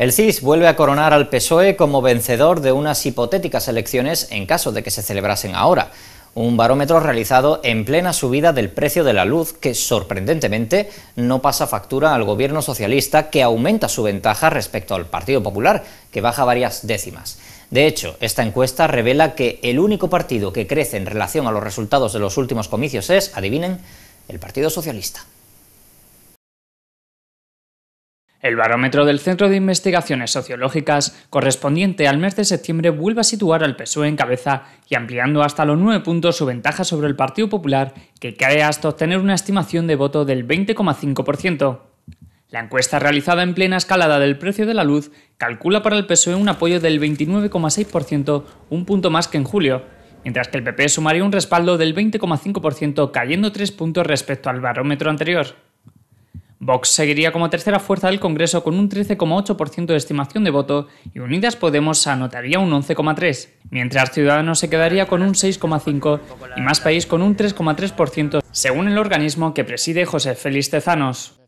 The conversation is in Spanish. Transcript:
El CIS vuelve a coronar al PSOE como vencedor de unas hipotéticas elecciones en caso de que se celebrasen ahora. Un barómetro realizado en plena subida del precio de la luz que, sorprendentemente, no pasa factura al gobierno socialista que aumenta su ventaja respecto al Partido Popular, que baja varias décimas. De hecho, esta encuesta revela que el único partido que crece en relación a los resultados de los últimos comicios es, adivinen, el Partido Socialista. El barómetro del Centro de Investigaciones Sociológicas correspondiente al mes de septiembre vuelve a situar al PSOE en cabeza y ampliando hasta los nueve puntos su ventaja sobre el Partido Popular, que cae hasta obtener una estimación de voto del 20,5%. La encuesta realizada en plena escalada del precio de la luz calcula para el PSOE un apoyo del 29,6%, un punto más que en julio, mientras que el PP sumaría un respaldo del 20,5% cayendo tres puntos respecto al barómetro anterior. Vox seguiría como tercera fuerza del Congreso con un 13,8% de estimación de voto y Unidas Podemos anotaría un 11,3%, mientras Ciudadanos se quedaría con un 6,5% y Más País con un 3,3%, según el organismo que preside José Félix Tezanos.